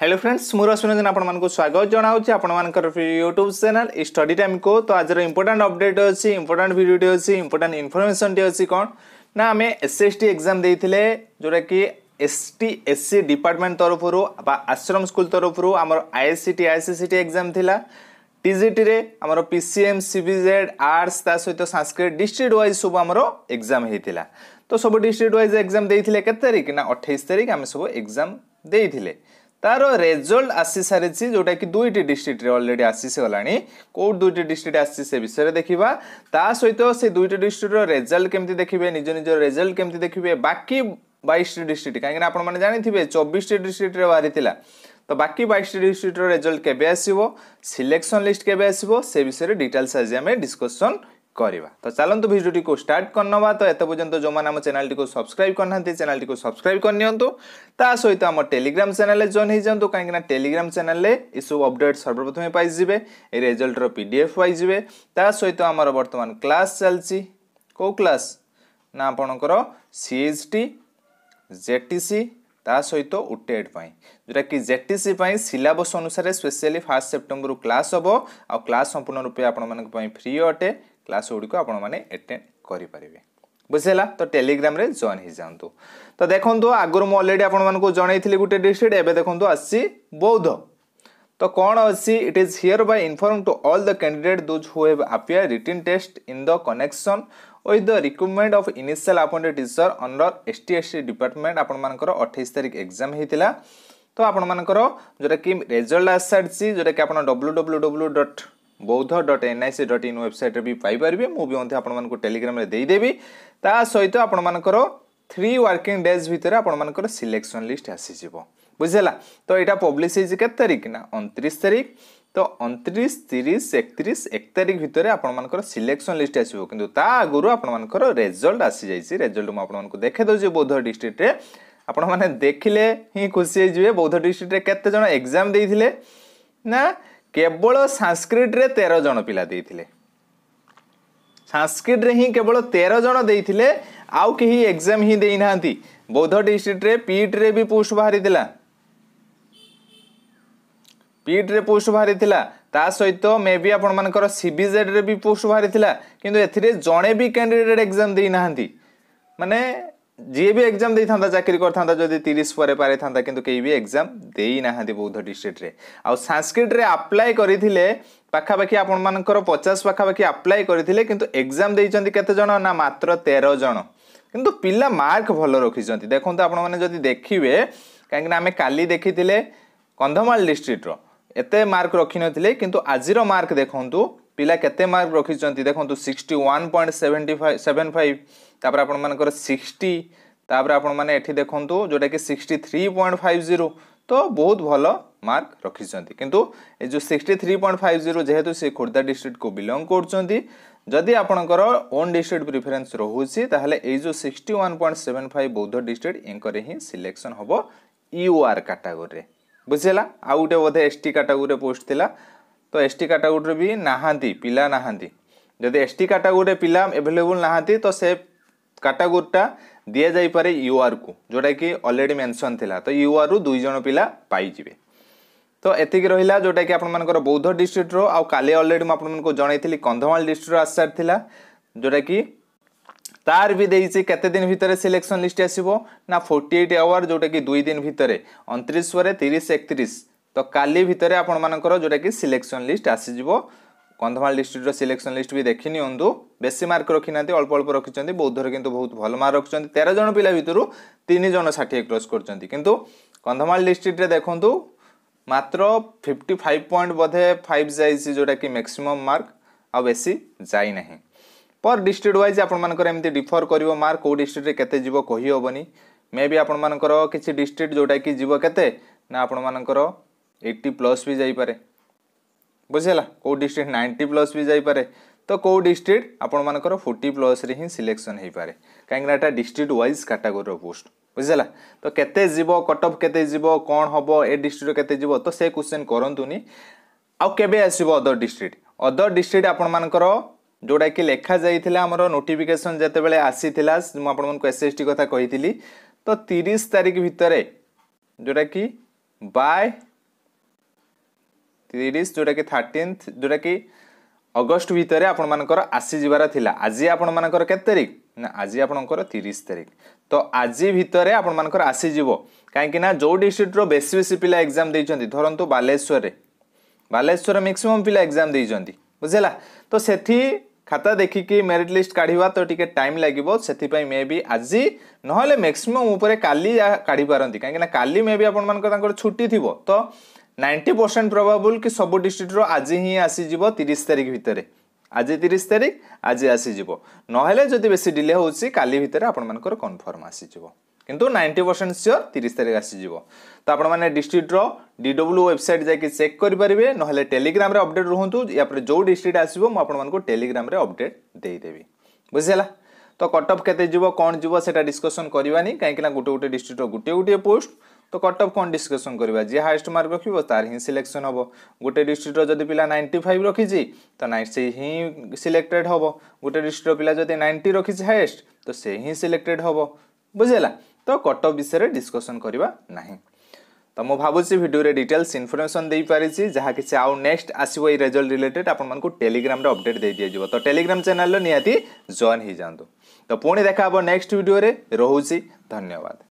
hello friends মু রশ্মিরঞ্জন আপনার স্বাগত জনাওছি আপনার ইউট্যুব চ্যানেল স্টডি টাইম কো তো আজর ইম্পর্টাট অপডেট অছি ইম্পর্টাট ভিডিওটি অছি ইম্পর্টাট ইনফরমেসনটি অছি কোণ না আমি এসএসটি এক্সাম দিয়ে যেটা কি এসটি এসসি ডিপার্টমেন্ট তরফর বা আশ্রম স্কুল তরফর আমার আইএসসিটি আইসিসিটি এক্সাম লা টিজিটিরে আমার পিসিএম সিবিজেড আর্টস তা সহ সংস্কৃত ডিস্ট্রিক্ট ওয়াইজ সব আমার এক্সাম হয়েছিল তো সব ডিস্ট্রিক্ট ওয়াইজ এক্সাম দিয়ে কেতে তারিখ না অঠাইশ তারিখ আমি সব এক্সাম দিয়ে তার রেজল্ট আসিসারিছি যেটাকি দুইটি ডিস্ট্রিক্টরে অলরেডি আসিগলানি কেউ দুইটি ডিস্ট্রিক্ট আসছে সে বিষয়ে দেখা তা সহিত সে দুইটি ডিস্ট্রিক্টর রেজল্ট কেমতি দেখবে নিজ নিজ রেজল্ট কেমতি দেখবে বাকি বাইশটি ডিস্ট্রিক্ট কাহিঁকি আপনার জাঁথিবে চব্বিশটি ডিস্ট্রিক্টরে বাহারি তো বাকি বাইশটি ডিস্ট্রিক্টর রেজল্ট কেবে আসব সিলেকশন লিস্ট কেবে আসব সে বিষয়ে ডিটেলস আজ আমি ডিসকসন କରିବା ତ ଚାଲନ୍ତୁ ଭିଡ଼ିଓଟିକୁ ଷ୍ଟାର୍ଟ କରିନେବା ତ ଏତେ ପର୍ଯ୍ୟନ୍ତ ଯେଉଁମାନେ ଆମ ଚ୍ୟାନେଲଟିକୁ ସବସ୍କ୍ରାଇବ୍ କରିନାହାନ୍ତି ଚ୍ୟାନେଲଟିକୁ ସବସ୍କ୍ରାଇବ୍ କରିନିଅନ୍ତୁ ତା ସହିତ ଆମ ଟେଲିଗ୍ରାମ ଚ୍ୟାନେଲରେ ଜଏନ୍ ହେଇଯାଆନ୍ତୁ କାହିଁକିନା ଟେଲିଗ୍ରାମ ଚ୍ୟାନେଲରେ ଏସବୁ ଅପଡ଼େଟ୍ ସର୍ବପ୍ରଥମେ ପାଇଯିବେ ଏ ରେଜଲ୍ଟର ପି ଡି ଏଫ୍ ପାଇଯିବେ ତା ସହିତ ଆମର ବର୍ତ୍ତମାନ କ୍ଲାସ୍ ଚାଲିଛି କେଉଁ କ୍ଲାସ୍ ନା ଆପଣଙ୍କର ସି ଏଚ୍ ଟି ଜେଟିସି ତା ସହିତ ଉଟେଡ଼୍ ପାଇଁ ଯେଉଁଟାକି ଜେଟିସି ପାଇଁ ସିଲାବସ୍ ଅନୁସାରେ ସ୍ପେଶିଆଲି ଫାର୍ଷ୍ଟ ସେପ୍ଟେମ୍ବରରୁ କ୍ଲାସ୍ ହେବ ଆଉ କ୍ଲାସ୍ ସମ୍ପୂର୍ଣ୍ଣ ରୂପେ ଆପଣମାନଙ୍କ ପାଇଁ ଫ୍ରି ଅଟେ କ୍ଲାସ୍ ଗୁଡ଼ିକୁ ଆପଣମାନେ ଆଟେଣ୍ଡ କରିପାରିବେ ବୁଝିହେଲା ତ ଟେଲିଗ୍ରାମରେ ଜଏନ୍ ହେଇଯାଆନ୍ତୁ ତ ଦେଖନ୍ତୁ ଆଗରୁ ମୁଁ ଅଲରେଡ଼ି ଆପଣମାନଙ୍କୁ ଜଣେଇଥିଲି ଗୋଟେ ଡିଷ୍ଟ୍ରିକ୍ଟ ଏବେ ଦେଖନ୍ତୁ ଆସିଛି ବୌଦ୍ଧ ତ କ'ଣ ଅଛି it is hereby inform to all the candidates those who have appeared written test in the connection with the recruitment of initial appointed teacher under S T S T department ଆପଣମାନଙ୍କର ଅଠେଇଶ ତାରିଖ exam ହେଇଥିଲା ତ ଆପଣମାନଙ୍କର ଯେଉଁଟାକି result ଆସିସାରିଛି ଯେଉଁଟାକି ଆପଣ W W W dot Boudh dot N I C dot in ୱେବସାଇଟ୍ରେ ବି ପାଇପାରିବେ ମୁଁ ବି ମଧ୍ୟ ଆପଣମାନଙ୍କୁ ଟେଲିଗ୍ରାମରେ ଦେଇଦେବି ତା ସହିତ ଆପଣମାନଙ୍କର থ্রি ওয়ার্কিং ডেজ ভিতরে আপনার সিলেকশন লিষ্ট আসিযোগ বুঝলা তো এটা পব্লিশ হয়েছে কত তারিখ না অনত্রিশ তারিখ তো অনত্রিশ তিরিশ একত্রিশ এক তারিখ ভিতরে আপনার সিলেকশন লিষ্ট আসব কিন্তু তা আগর আপনার রেজল্ট আসি যাই রেজল্ট মু আপনার দেখে দেছি বৌদ্ধ ডিস্ট্রিক্টরে আপনার দেখলে হি খুশি হয়ে যাবে বৌদ্ধ ডিস্ট্রিক্টরে কতজন এক্সাম দিয়ে না কেবল সাংস্ক্রিটরে তের জন পিলা দিয়ে সাংস্ক্রিটরে হি কেবল তের জন দিয়ে আউ কে এক্সাম হি দিয়ে না বৌদ্ধ ডিস্ট্রিক্টরে পিটরে বি পোস্ট বাহারি পিটরে পোস্ট বাহারি ତା ସହିତ ମେ ବି ଆପଣମାନଙ୍କର ସି ବି ଜେଡ଼୍ରେ ବି ପୋଷ୍ଟ ବାହାରିଥିଲା କିନ୍ତୁ ଏଥିରେ ଜଣେ ବି କ୍ୟାଣ୍ଡିଡ଼େଟ୍ ଏକ୍ଜାମ୍ ଦେଇନାହାନ୍ତି ମାନେ ଯିଏ ବି ଏକ୍ଜାମ୍ ଦେଇଥାନ୍ତା ଚାକିରି କରିଥାନ୍ତା ଯଦି ତିରିଶ ପରେ ପାରିଥାନ୍ତା କିନ୍ତୁ କେହି ବି ଏକ୍ଜାମ୍ ଦେଇନାହାନ୍ତି ବୌଦ୍ଧ ଡିଷ୍ଟ୍ରିକ୍ଟରେ ଆଉ ସାଂସ୍କ୍ରିଟ୍ରେ ଆପ୍ଲାଏ କରିଥିଲେ ପାଖାପାଖି ଆପଣମାନଙ୍କର ପଚାଶ ପାଖାପାଖି ଆପ୍ଲାଏ କରିଥିଲେ କିନ୍ତୁ ଏକ୍ଜାମ୍ ଦେଇଛନ୍ତି କେତେଜଣ ନା ମାତ୍ର ତେର ଜଣ କିନ୍ତୁ ପିଲା ମାର୍କ ଭଲ ରଖିଛନ୍ତି ଦେଖନ୍ତୁ ଆପଣମାନେ ଯଦି ଦେଖିବେ କାହିଁକିନା ଆମେ କାଲି ଦେଖିଥିଲେ କନ୍ଧମାଳ ଡିଷ୍ଟ୍ରିକ୍ଟର ଏତେ ମାର୍କ ରଖିନଥିଲେ କିନ୍ତୁ ଆଜିର ମାର୍କ ଦେଖନ୍ତୁ ପିଲା କେତେ ମାର୍କ ରଖିଛନ୍ତି ଦେଖନ୍ତୁ sixty one point seventy five seven five ତାପରେ ଆପଣମାନଙ୍କର ସିକ୍ସଟି ତାପରେ ଆପଣମାନେ ଏଠି ଦେଖନ୍ତୁ ଯେଉଁଟାକି sixty three point five zero ତ ବହୁତ ଭଲ ମାର୍କ ରଖିଛନ୍ତି କିନ୍ତୁ ଏ ଯେଉଁ sixty three point five zero ଯେହେତୁ ସେ ଖୋର୍ଦ୍ଧା ଡିଷ୍ଟ୍ରିକ୍ଟକୁ ବିଲଙ୍ଗ କରୁଛନ୍ତି ଯଦି ଆପଣଙ୍କର ଓନ୍ ଡିଷ୍ଟ୍ରିକ୍ଟ ପ୍ରିଫରେନ୍ସ ରହୁଛି ତାହେଲେ ଏଇ ଯେଉଁ sixty one point seven five Boudh district ୟାଙ୍କର ହିଁ ସିଲେକ୍ସନ୍ ହେବ ୟୁ ଆର୍ କାଟାଗୋରୀରେ ବୁଝିହେଲା ଆଉ ଗୋଟେ ବୋଧେ ଏସ୍ ଟି କାଟାଗୋରୀରେ ପୋଷ୍ଟ ଥିଲା ତ ଏସ୍ ଟି କାଟାଗୋରୀରେ ବି ନାହାନ୍ତି ପିଲା ନାହାନ୍ତି ଯଦି ଏସ୍ ଟି କାଟାଗୋରୀରେ ପିଲା ଏଭେଲେବୁଲ୍ ନାହାନ୍ତି ତ ସେ କାଟାଗୋରିଟା ଦିଆଯାଇପାରେ ୟୁଆର୍କୁ ଯେଉଁଟାକି ଅଲରେଡ଼ି ମେନ୍ସନ୍ ଥିଲା ତ ୟୁଆର୍ରୁ ଦୁଇ ଜଣ ପିଲା ପାଇଯିବେ ତ ଏତିକି ରହିଲା ଯେଉଁଟାକି ଆପଣମାନଙ୍କର ବୌଦ୍ଧ ଡିଷ୍ଟ୍ରିକ୍ଟର ଆଉ କାଲି ଅଲରେଡ଼ି ମୁଁ ଆପଣମାନଙ୍କୁ ଜଣାଇଥିଲି କନ୍ଧମାଳ ଡିଷ୍ଟ୍ରିକ୍ଟର ଆସାର ଥିଲା ଯେଉଁଟାକି ତାର ବି ଦେଇଛି କେତେ ଦିନ ଭିତରେ ସିଲେକ୍ସନ୍ ଲିଷ୍ଟ ଆସିବ ନା ଫୋର୍ଟି ଏଇଟ୍ ଆୱାର୍ ଯେଉଁଟାକି ଦୁଇ ଦିନ ଭିତରେ ଅଣତିରିଶରେ ତିରିଶ ଏକତିରିଶ ତ କାଲି ଭିତରେ ଆପଣମାନଙ୍କର ଯେଉଁଟାକି ସିଲେକ୍ସନ୍ ଲିଷ୍ଟ ଆସିଯିବ କନ୍ଧମାଳ ଡିଷ୍ଟ୍ରିକ୍ଟର ସିଲେକ୍ସନ୍ ଲିଷ୍ଟ ବି ଦେଖି ନିଅନ୍ତୁ ବେଶୀ ମାର୍କ ରଖିନାହାନ୍ତି ଅଳ୍ପ ଅଳ୍ପ ରଖିଛନ୍ତି ବୌଦ୍ଧରେ କିନ୍ତୁ ବହୁତ ଭଲ ମାର୍କ ରଖିଛନ୍ତି ତେର ଜଣ ପିଲା ଭିତରୁ ତିନି ଜଣ ଷାଠିଏ କ୍ରସ୍ କରିଛନ୍ତି କିନ୍ତୁ କନ୍ଧମାଳ ଡିଷ୍ଟ୍ରିକ୍ଟରେ ଦେଖନ୍ତୁ ମାତ୍ର ଫିଫ୍ଟି ଫାଇଭ୍ ପଏଣ୍ଟ ବୋଧେ ଫାଇଭ୍ ଯାଇଛି ଯେଉଁଟାକି ମ୍ୟାକ୍ସିମମ୍ ମାର୍କ ଆଉ ବେଶୀ ଯାଇନାହିଁ ପର୍ ଡିଷ୍ଟ୍ରିକ୍ଟ ୱାଇଜ୍ ଆପଣମାନଙ୍କର ଏମିତି ଡିଫର୍ କରିବ ମାର୍କ କେଉଁ ଡିଷ୍ଟ୍ରିକ୍ଟରେ କେତେ ଯିବ କହିହେବନି ମେ ବି ଆପଣମାନଙ୍କର କିଛି ଡିଷ୍ଟ୍ରିକ୍ଟ ଯେଉଁଟାକି ଯିବ କେତେ ନା ଆପଣମାନଙ୍କର ଏଇଟି ପ୍ଲସ୍ ବି ଯାଇପାରେ ବୁଝିହେଲା କେଉଁ ଡିଷ୍ଟ୍ରିକ୍ଟ ନାଇଣ୍ଟି ପ୍ଲସ୍ ବି ଯାଇପାରେ ତ କେଉଁ ଡିଷ୍ଟ୍ରିକ୍ଟ ଆପଣମାନଙ୍କର ଫୋର୍ଟି ପ୍ଲସ୍ରେ ହିଁ ସିଲେକ୍ସନ୍ ହେଇପାରେ କାହିଁକିନା ଏଇଟା ଡିଷ୍ଟ୍ରିକ୍ଟ ୱାଇଜ୍ କାଟାଗୋରୀର ପୋଷ୍ଟ ବୁଝିହେଲା ତ କେତେ ଯିବ କଟ୍ ଅଫ୍ କେତେ ଯିବ କ'ଣ ହେବ ଏ ଡିଷ୍ଟ୍ରିକ୍ଟର କେତେ ଯିବ ତ ସେ କ୍ୱେଶ୍ଚନ୍ କରନ୍ତୁନି ଆଉ କେବେ ଆସିବ ଅଦର୍ ଡିଷ୍ଟ୍ରିକ୍ଟ ଅଦର୍ ଡିଷ୍ଟ୍ରିକ୍ଟ ଆପଣମାନଙ୍କର ଯେଉଁଟାକି ଲେଖାଯାଇଥିଲା ଆମର ନୋଟିଫିକେସନ୍ ଯେତେବେଳେ ଆସିଥିଲା ମୁଁ ଆପଣମାନଙ୍କୁ ଏସ୍ ଏସ୍ ଟି କଥା କହିଥିଲି ତ ତିରିଶ ତାରିଖ ଭିତରେ ଯେଉଁଟାକି ବାଏ ତିରିଶ ଯେଉଁଟାକି ଥାର୍ଟିନ୍ଥ ଯେଉଁଟାକି ଅଗଷ୍ଟ ଭିତରେ ଆପଣମାନଙ୍କର ଆସିଯିବାର ଥିଲା ଆଜି ଆପଣମାନଙ୍କର କେତେ ତାରିଖ ନା ଆଜି ଆପଣଙ୍କର ତିରିଶ ତାରିଖ ତ ଆଜି ଭିତରେ ଆପଣମାନଙ୍କର ଆସିଯିବ କାହିଁକି ନା ଯେଉଁ ଡିଷ୍ଟ୍ରିକ୍ଟର ବେଶୀ ବେଶୀ ପିଲା ଏକ୍ଜାମ୍ ଦେଇଛନ୍ତି ଧରନ୍ତୁ ବାଲେଶ୍ୱରରେ ବାଲେଶ୍ୱର ମ୍ୟାକ୍ସିମମ୍ ପିଲା ଏକ୍ଜାମ୍ ଦେଇଛନ୍ତି ବୁଝିଲା ତ ସେଠି ଖାତା ଦେଖିକି ମେରିଟ୍ ଲିଷ୍ଟ କାଢ଼ିବା ତ ଟିକେ ଟାଇମ୍ ଲାଗିବ ସେଥିପାଇଁ ମେ ବି ଆଜି ନହେଲେ ମ୍ୟାକ୍ସିମମ୍ ଉପରେ କାଲି କାଢ଼ିପାରନ୍ତି କାହିଁକିନା କାଲି ମେ ବି ଆପଣମାନଙ୍କର ତାଙ୍କର ଛୁଟି ଥିବ ତ নাইন্টি ପରସେଣ୍ଟ ପ୍ରବାବୁଲ୍ କି ସବୁ ଡିଷ୍ଟ୍ରିକ୍ଟରୁ ଆଜି ହିଁ ଆସିଯିବ ତିରିଶ ତାରିଖ ଭିତରେ ଆଜି ତିରିଶ ତାରିଖ ଆଜି ଆସିଯିବ ନହେଲେ ଯଦି ବେଶୀ ଡିଲେ ହେଉଛି କାଲି ଭିତରେ ଆପଣମାନଙ୍କର କନଫର୍ମ ଆସିଯିବ କିନ୍ତୁ ନାଇଣ୍ଟି ପରସେଣ୍ଟ ସିଓର ତିରିଶ ତାରିଖ ଆସିଯିବ ତ ଆପଣମାନେ ଡିଷ୍ଟ୍ରିକ୍ଟର ଡିଡବ୍ଲ୍ୟୁ ୱେବସାଇଟ୍ ଯାଇକି ଚେକ୍ କରିପାରିବେ ନହେଲେ ଟେଲିଗ୍ରାମରେ ଅପଡ଼େଟ୍ ରୁହନ୍ତୁ ୟାପରେ ଯେଉଁ ଡିଷ୍ଟ୍ରିକ୍ଟ ଆସିବ ମୁଁ ଆପଣମାନଙ୍କୁ ଟେଲିଗ୍ରାମରେ ଅପଡ଼େଟ୍ ଦେଇଦେବି ବୁଝିହେଲା ତ କଟଅଫ୍ କେତେ ଯିବ କ'ଣ ଯିବ ସେଇଟା ଡିସ୍କସନ୍ କରିବାନି କାହିଁକିନା ଗୋଟେ ଗୋଟେ ଡିଷ୍ଟ୍ରିକ୍ଟର ଗୋଟିଏ ଗୋଟିଏ ପୋଷ୍ଟ তো কট অফ କ'ଣ ଡିସ୍କସନ୍ କରିବା ଯିଏ ହାଏଷ୍ଟ ମାର୍କ ରଖିବ ତାର ହିଁ ସିଲେକ୍ସନ୍ ହେବ ଗୋଟେ ଡିଷ୍ଟ୍ରିକ୍ଟର ଯଦି ପିଲା ନାଇଣ୍ଟି ଫାଇଭ୍ ରଖିଛି ତ ନାଇଁ ସେ ହିଁ ସିଲେକ୍ଟେଡ଼୍ ହେବ ଗୋଟେ ଡିଷ୍ଟ୍ରିକ୍ଟର ପିଲା ଯଦି ନାଇଣ୍ଟି ରଖିଛି ହାଏଷ୍ଟ ତ ସେ ହିଁ ସିଲେକ୍ଟେଡ଼୍ ହେବ ବୁଝିହେଲା ତ କଟ ଅଫ୍ ବିଷୟରେ ଡିସ୍କସନ୍ କରିବା ନାହିଁ ତ ମୁଁ ଭାବୁଛି ଭିଡ଼ିଓରେ ଡିଟେଲ୍ସ ଇନଫର୍ମେସନ୍ ଦେଇପାରିଛି ଯାହା କିଛି ଆଉ ନେକ୍ସଟ ଆସିବ ଏଇ ରେଜଲ୍ଟ ରିଲେଟେଡ୍ ଆପଣମାନଙ୍କୁ ଟେଲିଗ୍ରାମରେ ଅପଡେଟ୍ ଦେଇ ଦିଆଯିବ ତ ଟେଲିଗ୍ରାମ ଚ୍ୟାନେଲରେ ନିହାତି ଜଏନ୍ ହେଇଯାଆନ୍ତୁ ତ ପୁଣି ଦେଖା ହେବ ନେକ୍ସଟ ଭିଡ଼ିଓରେ ରହୁଛି ଧନ୍ୟବାଦ